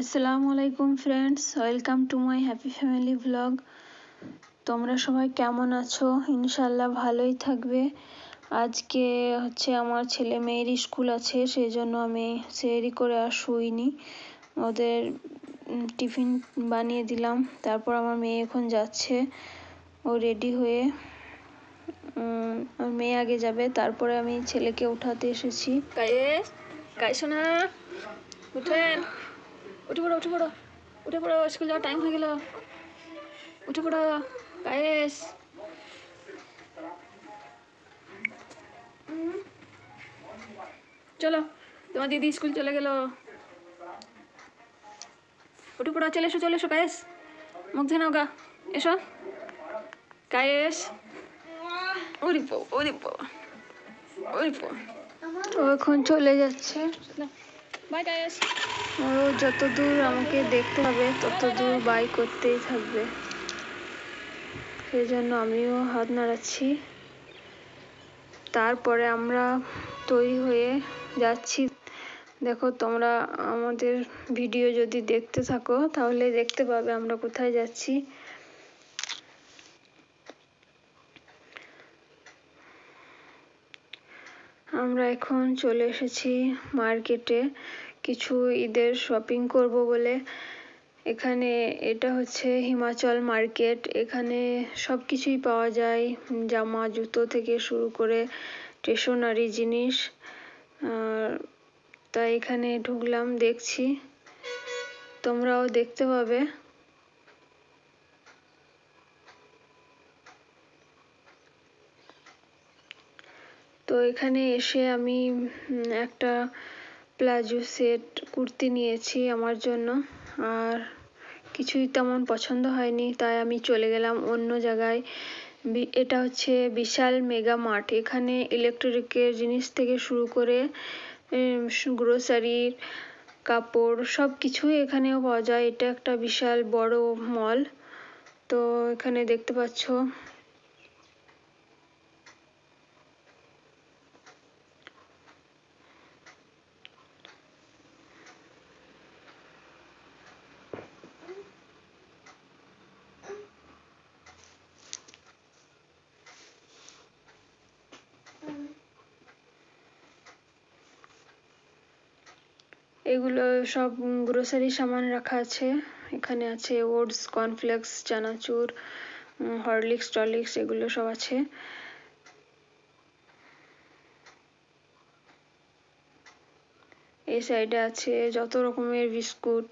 আসসালামু আলাইকুম friends welcome to my happy family vlog তোমরা সবাই কেমন আছো ইনশাল্লাহ ভালোই থাকবে আজকে হচ্ছে আমার ছেলে মেয়ের স্কুল আছে সেই জন্য আমি সেরি করে আর শুইনি ওদের টিফিন বানিয়ে দিলাম তারপর আমার মেয়ে এখন যাচ্ছে ও রেডি হয়ে আমার মেয়ে আগে যাবে তারপরে আমি ছেলেকে উঠাতে এসেছি গায়ে গায়ে শোনা উঠেন উঠে পড়ো উঠে পড়ো উঠে পড়ো স্কুল যাওয়ার টাইম হয়ে গেল উঠে পড়ো কায়েস চলো তোমার দিদি স্কুল চলে গেল উঠে পড়ো চলে এসো চলে এসো কায়েস মুখ ধে নাও গা এসো কায়েস ওরি পো ওরি এখন চলে যাচ্ছে বাই কায়েস ও যতদূর আমাকে দেখতে হবে ততদূর বাই করতেই থাকবে সেই জন্য আমিও হাত নাড়াচ্ছি তারপরে আমরা তৈরি হয়ে যাচ্ছি দেখো তোমরা আমাদের ভিডিও যদি দেখতে থাকো তাহলে দেখতে পাবে আমরা কোথায় যাচ্ছি আমরা এখন চলে এসেছি মার্কেটে কিছু ঈদের শপিং করব বলে এখানে এটা হচ্ছে হিমাচল মার্কেট এখানে সব কিছুই পাওয়া যায় জামা জুতো থেকে শুরু করে স্টেশনারি জিনিস তাই এখানে ঢুকলাম দেখছি তোমরাও দেখতে পাবে তো এখানে এসে আমি একটা প্লাজো সেট কুর্তি নিয়েছি আমার জন্য আর কিছুই তেমন পছন্দ হয়নি তাই আমি চলে গেলাম অন্য জায়গায় এটা হচ্ছে বিশাল মেগা মার্ট এখানে ইলেকট্রিকের জিনিস থেকে শুরু করে গ্রোসারির কাপড় সব কিছুই এখানেও পাওয়া যায় এটা একটা বিশাল বড় মল তো এখানে দেখতে পাচ্ছ এগুলো সব গ্রোসারি সামান রাখা আছে এখানে আছে ওটস কর্নফ্লেক্স চানাচুর হরলিক্স টলিক্স এগুলো সব আছে এই সাইডে আছে যত রকমের বিস্কুট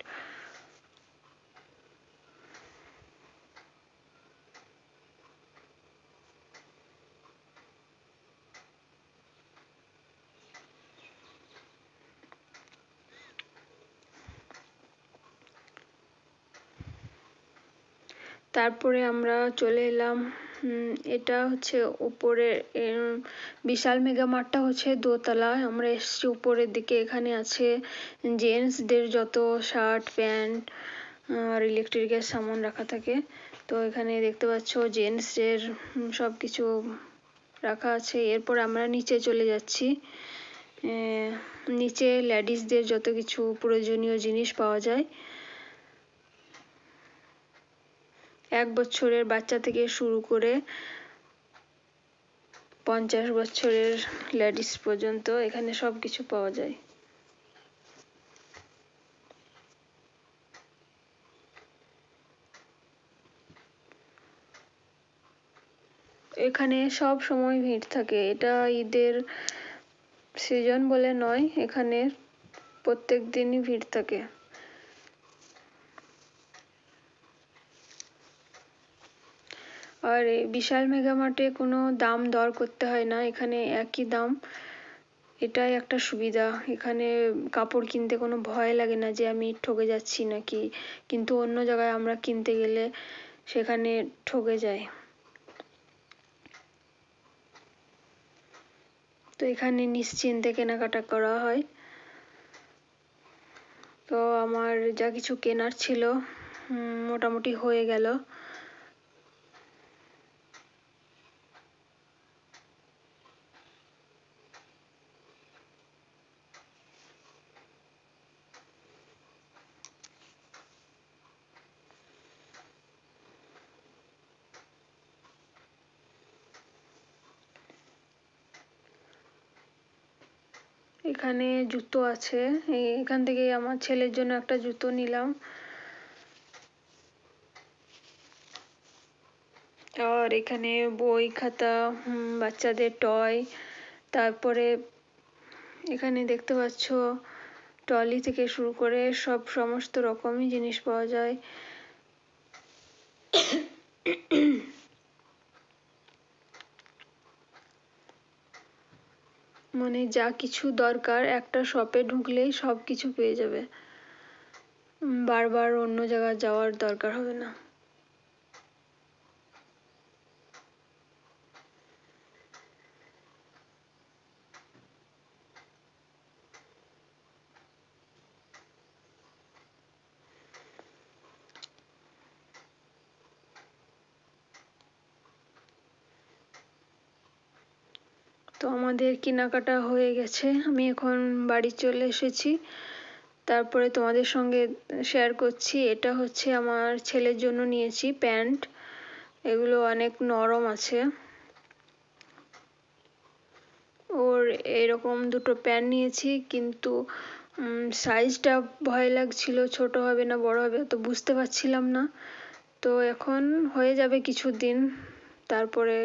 তারপরে আমরা চলে এলাম এটা হচ্ছে উপরে বিশাল মেগা মাঠটা হচ্ছে দোতলায় আমরা এসছি উপরের দিকে এখানে আছে জেন্টসদের যত শার্ট প্যান্ট আর ইলেকট্রিকের সামান রাখা থাকে তো এখানে দেখতে পাচ্ছ জেন্টসের সব কিছু রাখা আছে এরপর আমরা নিচে চলে যাচ্ছি নিচে দের যত কিছু প্রয়োজনীয় জিনিস পাওয়া যায় এক বছরের বাচ্চা থেকে শুরু করে পঞ্চাশ বছরের লেডিস পর্যন্ত এখানে সব কিছু পাওয়া যায় এখানে সব সময় ভিড় থাকে এটা ঈদের সিজন বলে নয় এখানে প্রত্যেক দিনই ভিড় থাকে আর বিশাল মেগামার্টে কোনো দাম দর করতে হয় না এখানে একই দাম এটাই একটা সুবিধা এখানে কাপড় কিনতে কোনো ভয় লাগে না যে আমি ঠকে যাচ্ছি নাকি কিন্তু অন্য জায়গায় আমরা কিনতে গেলে সেখানে ঠকে যায় তো এখানে নিশ্চিন্তে কেনাকাটা করা হয় তো আমার যা কিছু কেনার ছিল মোটামুটি হয়ে গেল এখানে জুতো আছে এখান থেকে আমার ছেলের জন্য একটা জুতো নিলাম আর এখানে বই খাতা বাচ্চাদের টয় তারপরে এখানে দেখতে পাচ্ছ ট্রলি থেকে শুরু করে সব সমস্ত রকমই জিনিস পাওয়া যায় মানে যা কিছু দরকার একটা শপে ঢুকলেই সব কিছু পেয়ে যাবে বারবার অন্য জায়গায় যাওয়ার দরকার হবে না তো আমাদের কেনাকাটা হয়ে গেছে আমি এখন বাড়ি চলে এসেছি তারপরে তোমাদের সঙ্গে শেয়ার করছি এটা হচ্ছে আমার ছেলের জন্য নিয়েছি প্যান্ট এগুলো অনেক নরম আছে ওর এরকম দুটো প্যান্ট নিয়েছি কিন্তু সাইজটা ভয় লাগছিল ছোট হবে না বড় হবে তো বুঝতে পারছিলাম না তো এখন হয়ে যাবে কিছু দিন তারপরে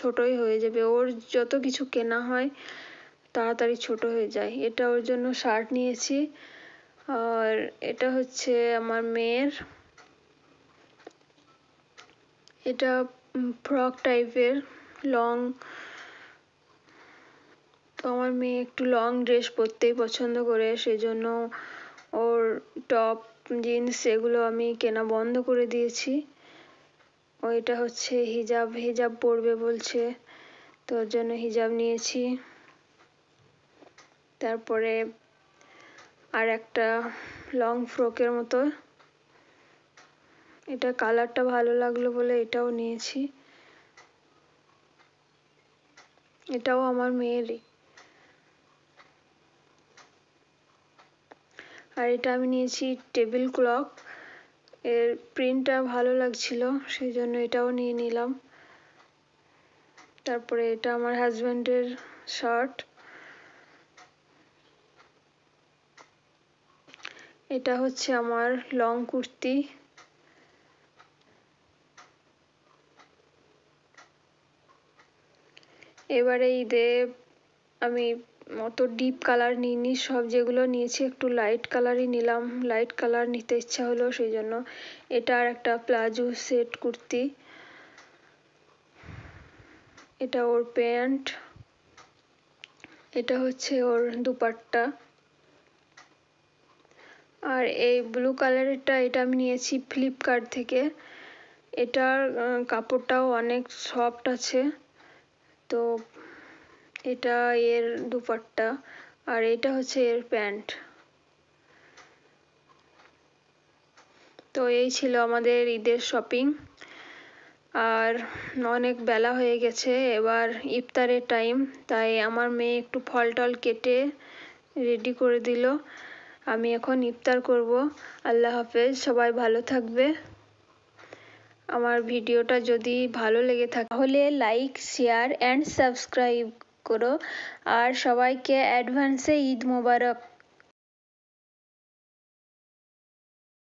ছোটোই হয়ে যাবে ওর যত কিছু কেনা হয় তাড়াতাড়ি ছোটো হয়ে যায় এটা ওর জন্য শার্ট নিয়েছি আর এটা হচ্ছে আমার মেয়ের এটা ফ্রক টাইপের লং তো আমার মেয়ে একটু লং ড্রেস পরতেই পছন্দ করে সেজন্য ওর টপ জিন্স এগুলো আমি কেনা বন্ধ করে দিয়েছি ও এটা হচ্ছে হিজাব হিজাব পড়বে বলছে তো ওর জন্য হিজাব নিয়েছি তারপরে আর একটা লং ফ্রকের মতো এটা কালারটা ভালো লাগলো বলে এটাও নিয়েছি এটাও আমার মেয়েরই আর এটা আমি নিয়েছি টেবিল ক্লক এর প্রিন্টটা ভালো লাগছিল সেই জন্য এটাও নিয়ে নিলাম তারপরে এটা আমার হাজব্যান্ডের শার্ট এটা হচ্ছে আমার লং কুর্তি এবারে ঈদে আমি অত ডিপ কালার নিইনি সব যেগুলো নিয়েছি একটু লাইট কালারই নিলাম লাইট কালার নিতে ইচ্ছা হলো সেই জন্য এটা আর একটা প্লাজো সেট কুর্তি এটা ওর প্যান্ট এটা হচ্ছে ওর দুপাট্টা আর এই ব্লু কালারেরটা এটা আমি নিয়েছি ফ্লিপকার্ট থেকে এটার কাপড়টাও অনেক সফট আছে তো এটা এর দুপাট্টা আর এটা হচ্ছে এর প্যান্ট তো এই ছিল আমাদের ঈদের শপিং আর অনেক বেলা হয়ে গেছে এবার ইফতারের টাইম তাই আমার মেয়ে একটু ফল টল কেটে রেডি করে দিল আমি এখন ইফতার করব আল্লাহ হাফেজ সবাই ভালো থাকবে আমার ভিডিওটা যদি ভালো লেগে থাকে তাহলে লাইক শেয়ার অ্যান্ড সাবস্ক্রাইব করো আর সবাইকে অ্যাডভান্সে ঈদ মোবারক